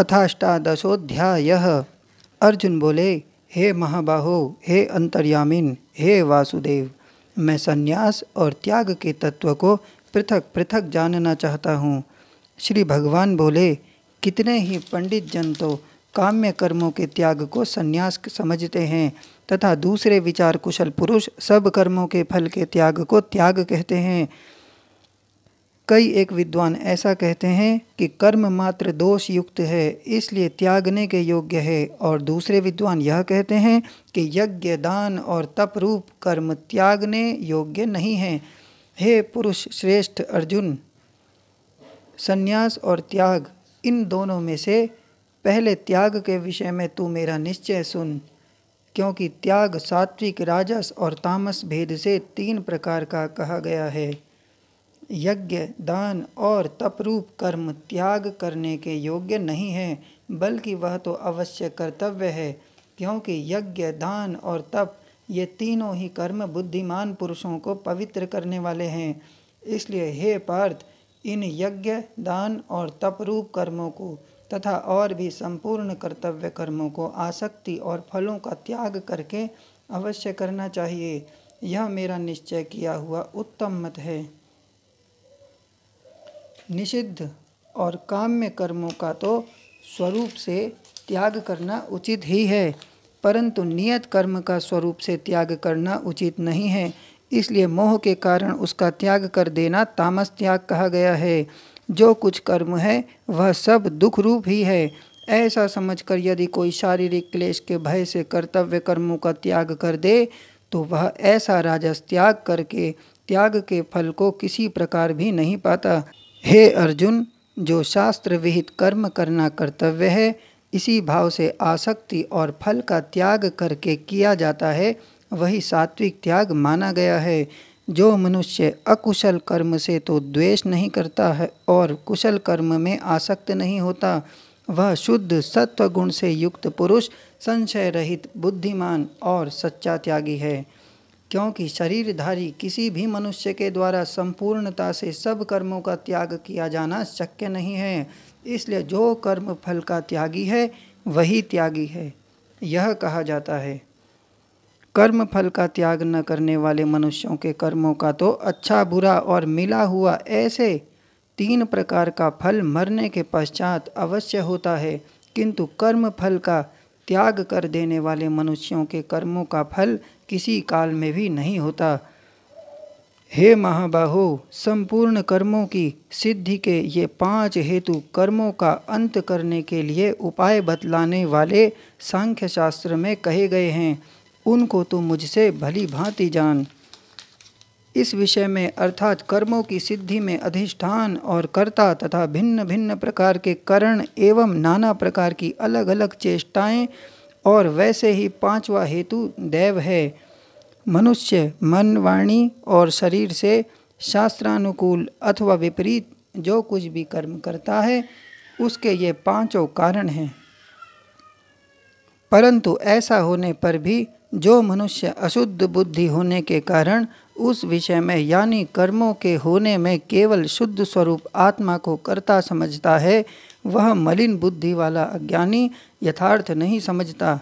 अथाष्टादशोध्याय अर्जुन बोले हे महाबाहो हे अंतर्यामिन हे वासुदेव मैं सन्यास और त्याग के तत्व को पृथक पृथक जानना चाहता हूँ श्री भगवान बोले कितने ही पंडित जन तो काम्य कर्मों के त्याग को सन्यास समझते हैं तथा दूसरे विचार कुशल पुरुष सब कर्मों के फल के त्याग को त्याग कहते हैं कई एक विद्वान ऐसा कहते हैं कि कर्म मात्र दोष युक्त है इसलिए त्यागने के योग्य है और दूसरे विद्वान यह कहते हैं कि यज्ञ दान और तप रूप कर्म त्यागने योग्य नहीं हैं हे पुरुष श्रेष्ठ अर्जुन संन्यास और त्याग इन दोनों में से पहले त्याग के विषय में तू मेरा निश्चय सुन क्योंकि त्याग सात्विक राजस और तामस भेद से तीन प्रकार का कहा गया है यज्ञ दान और तपरूप कर्म त्याग करने के योग्य नहीं है बल्कि वह तो अवश्य कर्तव्य है क्योंकि यज्ञ दान और तप ये तीनों ही कर्म बुद्धिमान पुरुषों को पवित्र करने वाले हैं इसलिए हे पार्थ इन यज्ञ दान और तपरूप कर्मों को तथा और भी संपूर्ण कर्तव्य कर्मों को आसक्ति और फलों का त्याग करके अवश्य करना चाहिए यह मेरा निश्चय किया हुआ उत्तम मत है निषिद्ध और काम्य कर्मों का तो स्वरूप से त्याग करना उचित ही है परंतु नियत कर्म का स्वरूप से त्याग करना उचित नहीं है इसलिए मोह के कारण उसका त्याग कर देना तामस त्याग कहा गया है जो कुछ कर्म है वह सब दुख रूप ही है ऐसा समझकर यदि कोई शारीरिक क्लेश के भय से कर्तव्य कर्मों का त्याग कर दे तो वह ऐसा राजस त्याग करके त्याग के फल को किसी प्रकार भी नहीं पाता हे अर्जुन जो शास्त्र विहित कर्म करना कर्तव्य है इसी भाव से आसक्ति और फल का त्याग करके किया जाता है वही सात्विक त्याग माना गया है जो मनुष्य अकुशल कर्म से तो द्वेष नहीं करता है और कुशल कर्म में आसक्त नहीं होता वह शुद्ध सत्व गुण से युक्त पुरुष संशय रहित बुद्धिमान और सच्चा त्यागी है क्योंकि शरीरधारी किसी भी मनुष्य के द्वारा संपूर्णता से सब कर्मों का त्याग किया जाना शक्य नहीं है इसलिए जो कर्म फल का त्यागी है वही त्यागी है यह कहा जाता है कर्म फल का त्याग न करने वाले मनुष्यों के कर्मों का तो अच्छा बुरा और मिला हुआ ऐसे तीन प्रकार का फल मरने के पश्चात अवश्य होता है किंतु कर्म फल का त्याग कर देने वाले मनुष्यों के कर्मों का फल किसी काल में भी नहीं होता हे महाबाहो संपूर्ण कर्मों की सिद्धि के ये पांच हेतु कर्मों का अंत करने के लिए उपाय बतलाने वाले सांख्य शास्त्र में कहे गए हैं उनको तो मुझसे भली भांति जान इस विषय में अर्थात कर्मों की सिद्धि में अधिष्ठान और कर्ता तथा भिन्न भिन्न प्रकार के करण एवं नाना प्रकार की अलग अलग चेष्टाएं और वैसे ही पांचवा हेतु दैव है मनुष्य मन वाणी और शरीर से शास्त्रानुकूल अथवा विपरीत जो कुछ भी कर्म करता है उसके ये पांचों कारण हैं परंतु ऐसा होने पर भी जो मनुष्य अशुद्ध बुद्धि होने के कारण उस विषय में यानी कर्मों के होने में केवल शुद्ध स्वरूप आत्मा को कर्ता समझता है वह मलिन बुद्धि वाला अज्ञानी यथार्थ नहीं समझता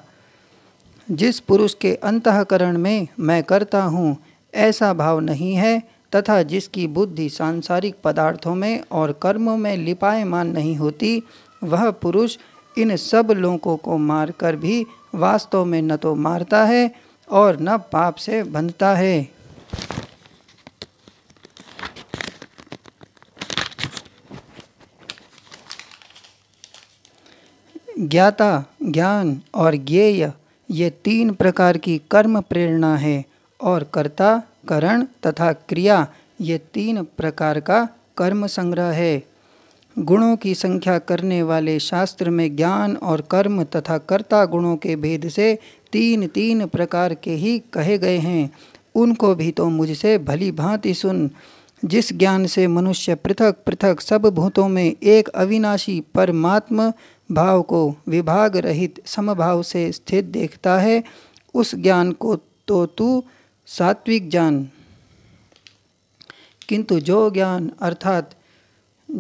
जिस पुरुष के अंतकरण में मैं करता हूँ ऐसा भाव नहीं है तथा जिसकी बुद्धि सांसारिक पदार्थों में और कर्मों में लिपायमान नहीं होती वह पुरुष इन सब लोगों को मारकर भी वास्तव में न तो मारता है और न पाप से बंधता है ज्ञाता ज्ञान और ज्ञेय ये तीन प्रकार की कर्म प्रेरणा है और कर्ता करण तथा क्रिया ये तीन प्रकार का कर्म संग्रह है गुणों की संख्या करने वाले शास्त्र में ज्ञान और कर्म तथा कर्ता गुणों के भेद से तीन तीन प्रकार के ही कहे गए हैं उनको भी तो मुझसे भली भांति सुन जिस ज्ञान से मनुष्य पृथक पृथक सब भूतों में एक अविनाशी परमात्म भाव को विभाग रहित समभाव से स्थित देखता है उस ज्ञान को तो तू सात्विक ज्ञान किंतु जो ज्ञान अर्थात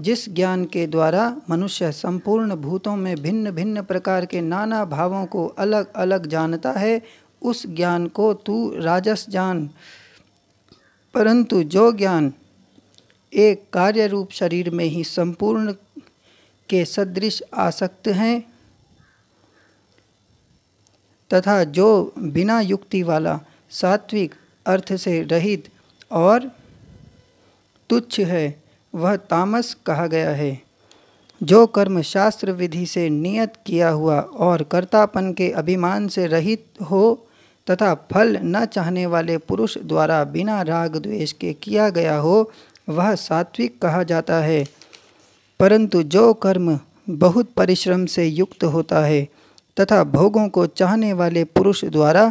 जिस ज्ञान के द्वारा मनुष्य संपूर्ण भूतों में भिन्न भिन्न प्रकार के नाना भावों को अलग अलग जानता है उस ज्ञान को तू राजस जान परंतु जो ज्ञान एक कार्य रूप शरीर में ही संपूर्ण के सदृश आसक्त हैं तथा जो बिना युक्ति वाला सात्विक अर्थ से रहित और तुच्छ है वह तामस कहा गया है जो कर्म शास्त्र विधि से नियत किया हुआ और कर्तापन के अभिमान से रहित हो तथा फल न चाहने वाले पुरुष द्वारा बिना राग द्वेष के किया गया हो वह सात्विक कहा जाता है परंतु जो कर्म बहुत परिश्रम से युक्त होता है तथा भोगों को चाहने वाले पुरुष द्वारा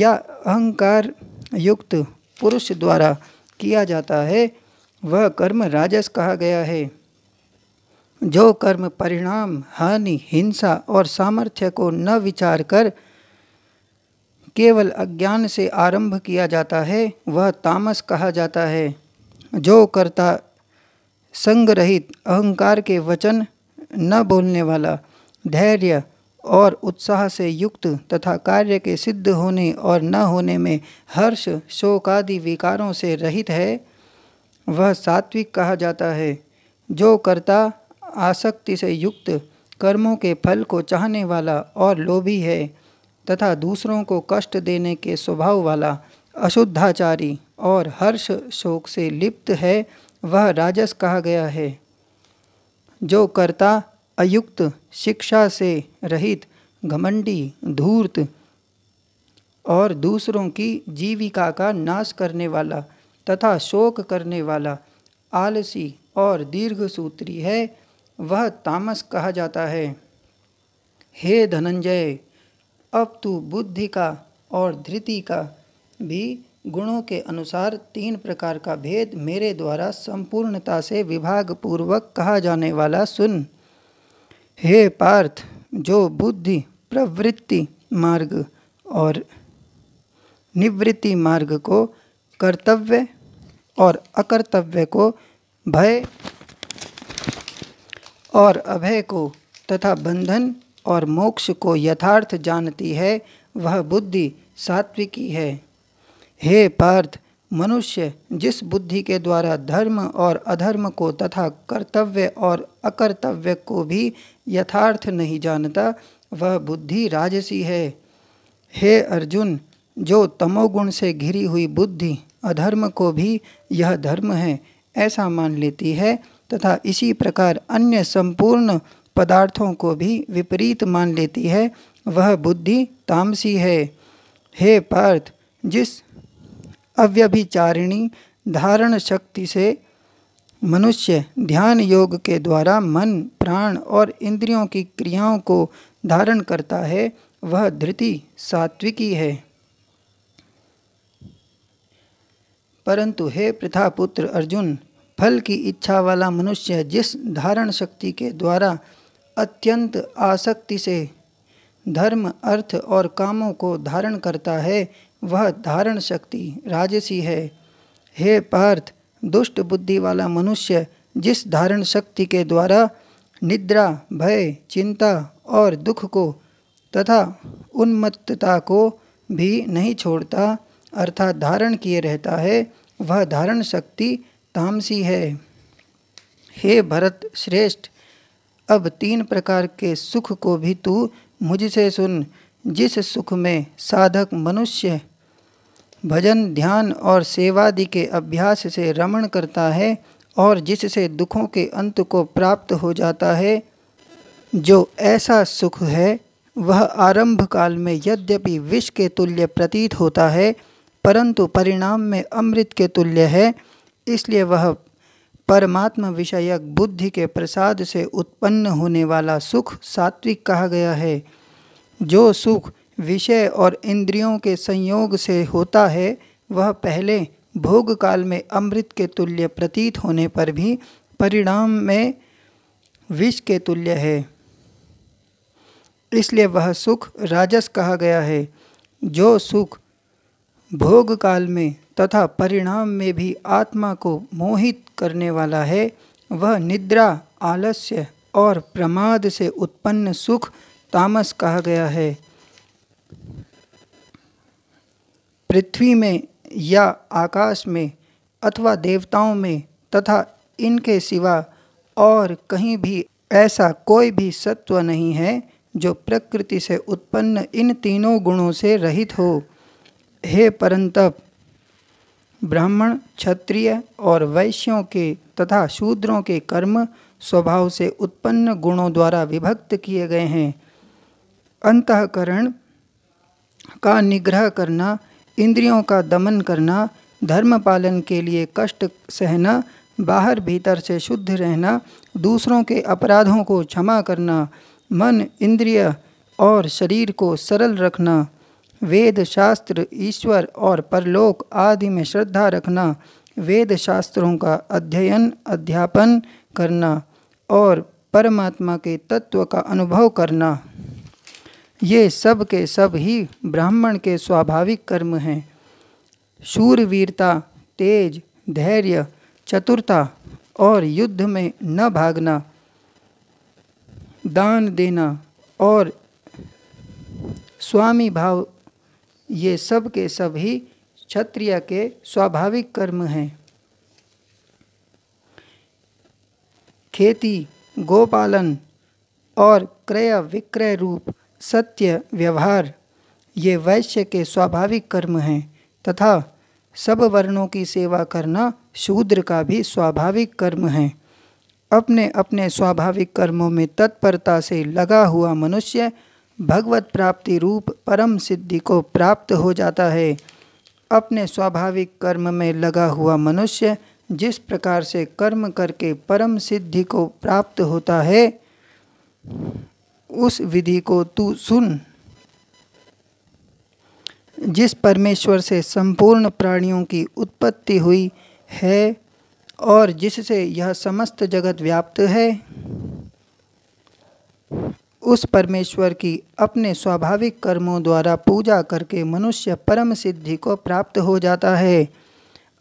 या अहंकार युक्त पुरुष द्वारा किया जाता है वह कर्म राजस कहा गया है जो कर्म परिणाम हानि हिंसा और सामर्थ्य को न विचार कर केवल अज्ञान से आरंभ किया जाता है वह तामस कहा जाता है जो कर्ता संग रहित अहंकार के वचन न बोलने वाला धैर्य और उत्साह से युक्त तथा कार्य के सिद्ध होने और न होने में हर्ष शोक आदि विकारों से रहित है वह सात्विक कहा जाता है जो कर्ता आसक्ति से युक्त कर्मों के फल को चाहने वाला और लोभी है तथा दूसरों को कष्ट देने के स्वभाव वाला अशुद्धाचारी और हर्ष शोक से लिप्त है वह राजस कहा गया है जो कर्ता अयुक्त शिक्षा से रहित घमंडी धूर्त और दूसरों की जीविका का नाश करने वाला तथा शोक करने वाला आलसी और दीर्घसूत्री है वह तामस कहा जाता है हे धनंजय अब तू बुद्धि का और धृति का भी गुणों के अनुसार तीन प्रकार का भेद मेरे द्वारा संपूर्णता से विभाग पूर्वक कहा जाने वाला सुन हे पार्थ जो बुद्धि प्रवृत्ति मार्ग और निवृत्ति मार्ग को कर्तव्य और अकर्तव्य को भय और अभय को तथा बंधन और मोक्ष को यथार्थ जानती है वह बुद्धि सात्विकी है हे पार्थ मनुष्य जिस बुद्धि के द्वारा धर्म और अधर्म को तथा कर्तव्य और अकर्तव्य को भी यथार्थ नहीं जानता वह बुद्धि राजसी है हे अर्जुन जो तमोगुण से घिरी हुई बुद्धि अधर्म को भी यह धर्म है ऐसा मान लेती है तथा इसी प्रकार अन्य संपूर्ण पदार्थों को भी विपरीत मान लेती है वह बुद्धि तामसी है हे पार्थ जिस अव्यभिचारिणी धारण शक्ति से मनुष्य ध्यान योग के द्वारा मन प्राण और इंद्रियों की क्रियाओं को धारण करता है वह धृति सात्विकी है परंतु हे प्रथापुत्र अर्जुन फल की इच्छा वाला मनुष्य जिस धारण शक्ति के द्वारा अत्यंत आसक्ति से धर्म अर्थ और कामों को धारण करता है वह धारण शक्ति राजसी है हे पार्थ दुष्ट बुद्धि वाला मनुष्य जिस धारण शक्ति के द्वारा निद्रा भय चिंता और दुख को तथा उन्मत्तता को भी नहीं छोड़ता अर्थात धारण किए रहता है वह धारण शक्ति तामसी है हे भरत श्रेष्ठ अब तीन प्रकार के सुख को भी तू मुझसे सुन जिस सुख में साधक मनुष्य भजन ध्यान और सेवादि के अभ्यास से रमण करता है और जिससे दुखों के अंत को प्राप्त हो जाता है जो ऐसा सुख है वह आरंभ काल में यद्यपि विष के तुल्य प्रतीत होता है परंतु परिणाम में अमृत के तुल्य है इसलिए वह परमात्म विषयक बुद्धि के प्रसाद से उत्पन्न होने वाला सुख सात्विक कहा गया है जो सुख विषय और इंद्रियों के संयोग से होता है वह पहले भोग काल में अमृत के तुल्य प्रतीत होने पर भी परिणाम में विष के तुल्य है इसलिए वह सुख राजस कहा गया है जो सुख भोग काल में तथा परिणाम में भी आत्मा को मोहित करने वाला है वह निद्रा आलस्य और प्रमाद से उत्पन्न सुख तामस कहा गया है पृथ्वी में या आकाश में अथवा देवताओं में तथा इनके सिवा और कहीं भी ऐसा कोई भी सत्व नहीं है जो प्रकृति से उत्पन्न इन तीनों गुणों से रहित हो हे परंतप ब्राह्मण क्षत्रिय और वैश्यों के तथा शूद्रों के कर्म स्वभाव से उत्पन्न गुणों द्वारा विभक्त किए गए हैं अंतकरण का निग्रह करना इंद्रियों का दमन करना धर्म पालन के लिए कष्ट सहना बाहर भीतर से शुद्ध रहना दूसरों के अपराधों को क्षमा करना मन इंद्रिय और शरीर को सरल रखना वेद शास्त्र ईश्वर और परलोक आदि में श्रद्धा रखना वेद शास्त्रों का अध्ययन अध्यापन करना और परमात्मा के तत्व का अनुभव करना ये सब के सब ही ब्राह्मण के स्वाभाविक कर्म हैं शूरवीरता तेज धैर्य चतुरता और युद्ध में न भागना दान देना और स्वामी भाव ये सब के सब ही क्षत्रिय के स्वाभाविक कर्म हैं खेती गोपालन और क्रय विक्रय रूप सत्य व्यवहार ये वैश्य के स्वाभाविक कर्म हैं तथा सब वर्णों की सेवा करना शूद्र का भी स्वाभाविक कर्म है अपने अपने स्वाभाविक कर्मों में तत्परता से लगा हुआ मनुष्य भगवत प्राप्ति रूप परम सिद्धि को प्राप्त हो जाता है अपने स्वाभाविक कर्म में लगा हुआ मनुष्य जिस प्रकार से कर्म करके परम सिद्धि को प्राप्त होता है उस विधि को तू सुन जिस परमेश्वर से संपूर्ण प्राणियों की उत्पत्ति हुई है और जिससे यह समस्त जगत व्याप्त है उस परमेश्वर की अपने स्वाभाविक कर्मों द्वारा पूजा करके मनुष्य परम सिद्धि को प्राप्त हो जाता है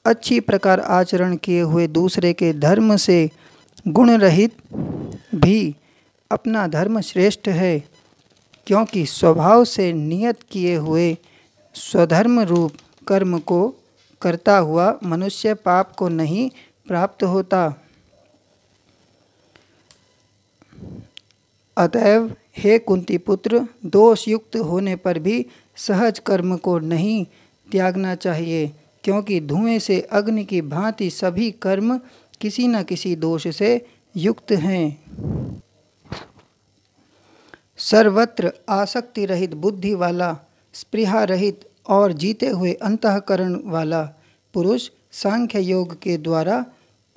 अच्छी प्रकार आचरण किए हुए दूसरे के धर्म से गुण रहित भी अपना धर्म श्रेष्ठ है क्योंकि स्वभाव से नियत किए हुए स्वधर्म रूप कर्म को करता हुआ मनुष्य पाप को नहीं प्राप्त होता अतएव हे कुंती पुत्र दोष युक्त होने पर भी सहज कर्म को नहीं त्यागना चाहिए क्योंकि धुएं से अग्नि की भांति सभी कर्म किसी न किसी दोष से युक्त हैं सर्वत्र आसक्ति रहित बुद्धि वाला स्पृहा रहित और जीते हुए अंतकरण वाला पुरुष सांख्य योग के द्वारा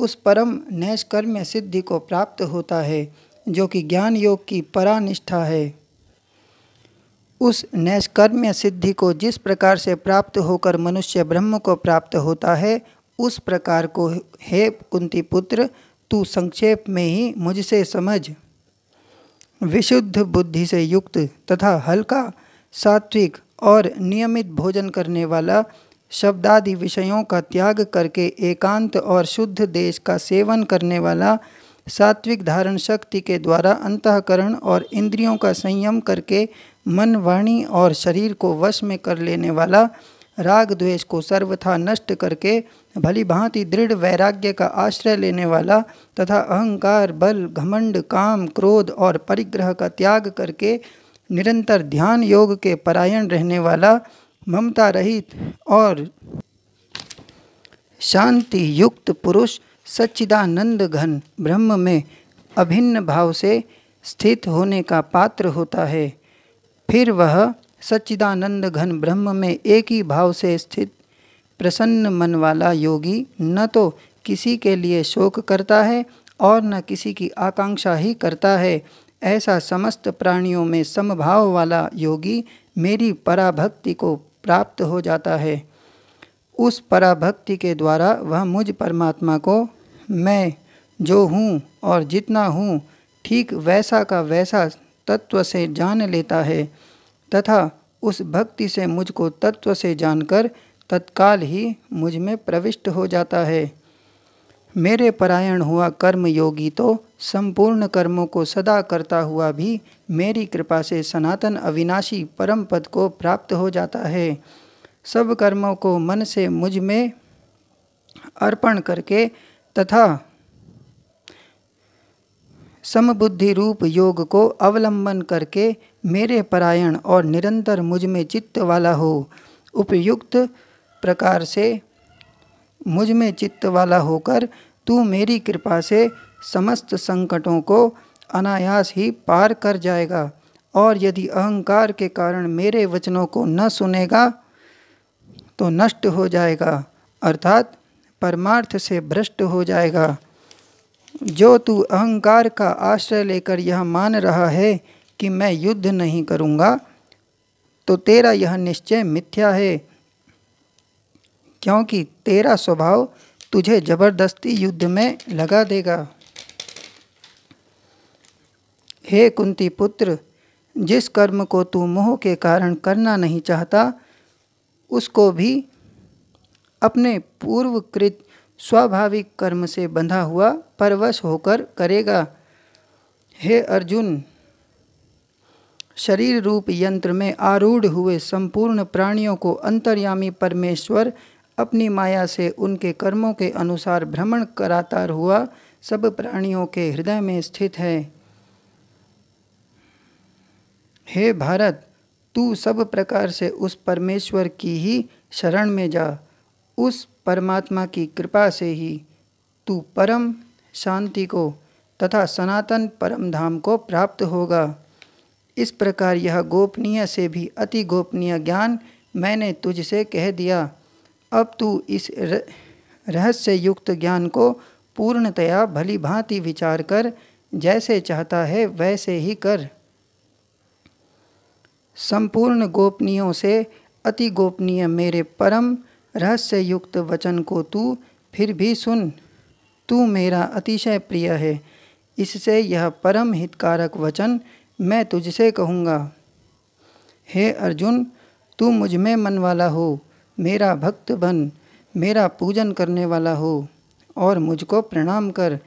उस परम नैषकर्म्य सिद्धि को प्राप्त होता है जो कि ज्ञान योग की परानिष्ठा है उस नैष्कर्म्य सिद्धि को जिस प्रकार से प्राप्त होकर मनुष्य ब्रह्म को प्राप्त होता है उस प्रकार को हे कुंती पुत्र तू संक्षेप में ही मुझसे समझ विशुद्ध बुद्धि से युक्त तथा हल्का सात्विक और नियमित भोजन करने वाला शब्दादि विषयों का त्याग करके एकांत और शुद्ध देश का सेवन करने वाला सात्विक धारण शक्ति के द्वारा अंतकरण और इंद्रियों का संयम करके मन वाणी और शरीर को वश में कर लेने वाला राग द्वेष को सर्वथा नष्ट करके भली भांति दृढ़ वैराग्य का आश्रय लेने वाला तथा अहंकार बल घमंड काम क्रोध और परिग्रह का त्याग करके निरंतर ध्यान योग के परायण रहने वाला ममता रहित और शांति युक्त पुरुष सच्चिदानंद घन ब्रह्म में अभिन्न भाव से स्थित होने का पात्र होता है फिर वह सच्चिदानंद घन ब्रह्म में एक ही भाव से स्थित प्रसन्न मन वाला योगी न तो किसी के लिए शोक करता है और न किसी की आकांक्षा ही करता है ऐसा समस्त प्राणियों में समभाव वाला योगी मेरी पराभक्ति को प्राप्त हो जाता है उस पराभक्ति के द्वारा वह मुझ परमात्मा को मैं जो हूँ और जितना हूँ ठीक वैसा का वैसा तत्व से जान लेता है तथा उस भक्ति से मुझको तत्व से जानकर तत्काल ही मुझ में प्रविष्ट हो जाता है मेरे परायण हुआ कर्म योगी तो संपूर्ण कर्मों को सदा करता हुआ भी मेरी कृपा से सनातन अविनाशी परम पद को प्राप्त हो जाता है सब कर्मों को मन से मुझ में अर्पण करके तथा समबुद्धि रूप योग को अवलंबन करके मेरे परायण और निरंतर मुझ में चित्त वाला हो उपयुक्त प्रकार से मुझ में चित्त वाला होकर तू मेरी कृपा से समस्त संकटों को अनायास ही पार कर जाएगा और यदि अहंकार के कारण मेरे वचनों को न सुनेगा तो नष्ट हो जाएगा अर्थात परमार्थ से भ्रष्ट हो जाएगा जो तू अहंकार का आश्रय लेकर यह मान रहा है कि मैं युद्ध नहीं करूँगा तो तेरा यह निश्चय मिथ्या है क्योंकि तेरा स्वभाव तुझे जबरदस्ती युद्ध में लगा देगा हे कुंती पुत्र जिस कर्म को तू मोह के कारण करना नहीं चाहता उसको भी अपने पूर्वकृत स्वाभाविक कर्म से बंधा हुआ परवश होकर करेगा हे अर्जुन शरीर रूप यंत्र में आरूढ़ हुए संपूर्ण प्राणियों को अंतर्यामी परमेश्वर अपनी माया से उनके कर्मों के अनुसार भ्रमण कराता हुआ सब प्राणियों के हृदय में स्थित है हे भारत तू सब प्रकार से उस परमेश्वर की ही शरण में जा उस परमात्मा की कृपा से ही तू परम शांति को तथा सनातन परम धाम को प्राप्त होगा इस प्रकार यह गोपनीय से भी अति गोपनीय ज्ञान मैंने तुझसे कह दिया अब तू इस रहस्य युक्त ज्ञान को पूर्णतया भली भांति विचार कर जैसे चाहता है वैसे ही कर संपूर्ण गोपनीयों से अति गोपनीय मेरे परम रहस्य युक्त वचन को तू फिर भी सुन तू मेरा अतिशय प्रिय है इससे यह परम हितकारक वचन मैं तुझसे कहूँगा हे अर्जुन तू मुझ में मन वाला हो मेरा भक्त बन मेरा पूजन करने वाला हो और मुझको प्रणाम कर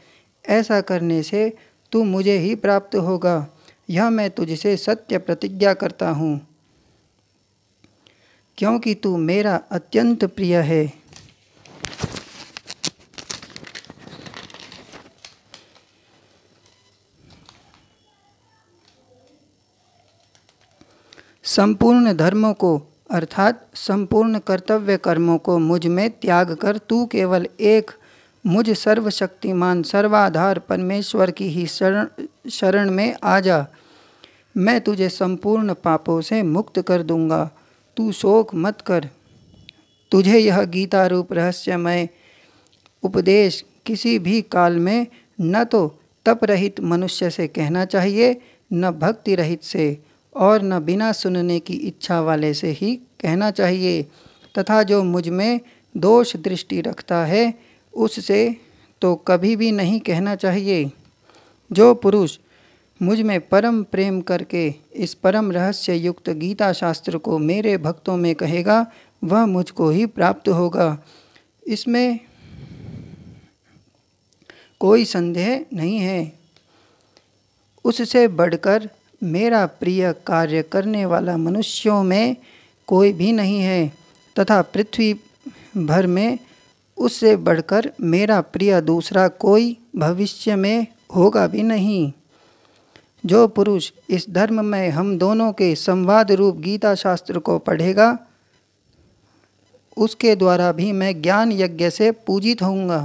ऐसा करने से तू मुझे ही प्राप्त होगा यह मैं तुझसे सत्य प्रतिज्ञा करता हूँ क्योंकि तू मेरा अत्यंत प्रिय है संपूर्ण धर्मों को अर्थात संपूर्ण कर्तव्य कर्मों को मुझ में त्याग कर तू केवल एक मुझ सर्वशक्तिमान सर्वाधार परमेश्वर की ही शरण शरण में आ जा मैं तुझे संपूर्ण पापों से मुक्त कर दूंगा तू शोक मत कर तुझे यह गीता रूप रहस्यमय उपदेश किसी भी काल में न तो तप रहित मनुष्य से कहना चाहिए न भक्ति रहित से और न बिना सुनने की इच्छा वाले से ही कहना चाहिए तथा जो मुझ में दोष दृष्टि रखता है उससे तो कभी भी नहीं कहना चाहिए जो पुरुष मुझ में परम प्रेम करके इस परम रहस्य युक्त गीता शास्त्र को मेरे भक्तों में कहेगा वह मुझको ही प्राप्त होगा इसमें कोई संदेह नहीं है उससे बढ़कर मेरा प्रिय कार्य करने वाला मनुष्यों में कोई भी नहीं है तथा पृथ्वी भर में उससे बढ़कर मेरा प्रिय दूसरा कोई भविष्य में होगा भी नहीं जो पुरुष इस धर्म में हम दोनों के संवाद रूप गीता शास्त्र को पढ़ेगा उसके द्वारा भी मैं ज्ञान यज्ञ से पूजित होऊंगा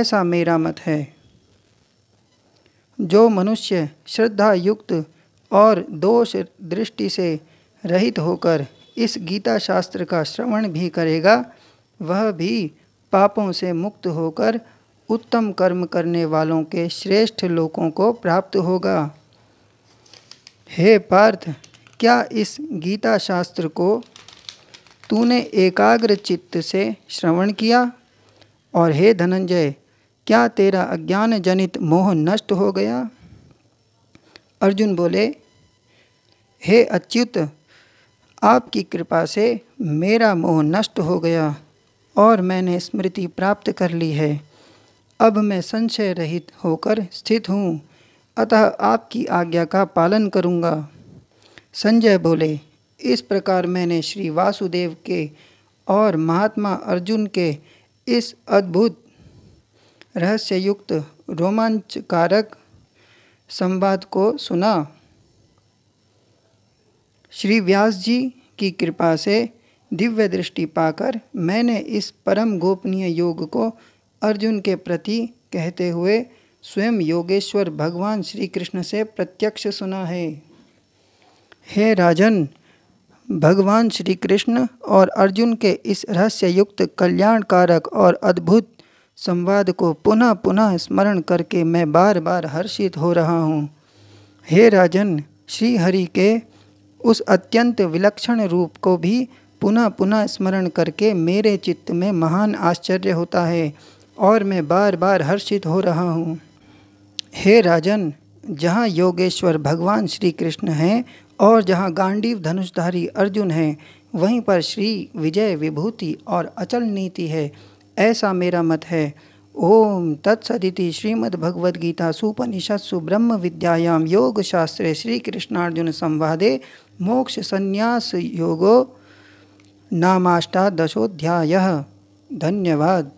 ऐसा मेरा मत है जो मनुष्य श्रद्धा युक्त और दोष दृष्टि से रहित होकर इस गीता शास्त्र का श्रवण भी करेगा वह भी पापों से मुक्त होकर उत्तम कर्म करने वालों के श्रेष्ठ लोकों को प्राप्त होगा हे पार्थ क्या इस गीता शास्त्र को तूने एकाग्र चित्त से श्रवण किया और हे धनंजय क्या तेरा अज्ञान जनित मोह नष्ट हो गया अर्जुन बोले हे अच्युत आपकी कृपा से मेरा मोह नष्ट हो गया और मैंने स्मृति प्राप्त कर ली है अब मैं संशय रहित होकर स्थित हूँ अतः आपकी आज्ञा का पालन करूँगा संजय बोले इस प्रकार मैंने श्री वासुदेव के और महात्मा अर्जुन के इस अद्भुत रहस्ययुक्त रोमांचकारक संवाद को सुना श्री व्यास जी की कृपा से दिव्य दृष्टि पाकर मैंने इस परम गोपनीय योग को अर्जुन के प्रति कहते हुए स्वयं योगेश्वर भगवान श्री कृष्ण से प्रत्यक्ष सुना है हे राजन भगवान श्री कृष्ण और अर्जुन के इस रहस्ययुक्त कल्याणकारक और अद्भुत संवाद को पुनः पुनः स्मरण करके मैं बार बार हर्षित हो रहा हूँ हे राजन श्री हरि के उस अत्यंत विलक्षण रूप को भी पुनः पुनः स्मरण करके मेरे चित्त में महान आश्चर्य होता है और मैं बार बार हर्षित हो रहा हूँ हे राजन जहाँ योगेश्वर भगवान श्री कृष्ण हैं और जहाँ गांडीव धनुषधारी अर्जुन हैं वहीं पर श्री विजय विभूति और अचल नीति है ऐसा मेरा मत है ओम तत्सदिति श्रीमद्भगवद्गीता सुपनिषत्सु ब्रह्म विद्यायाम श्री कृष्णार्जुन संवादे मोक्ष संन्यास योगो नामाष्टादशोध्याय धन्यवाद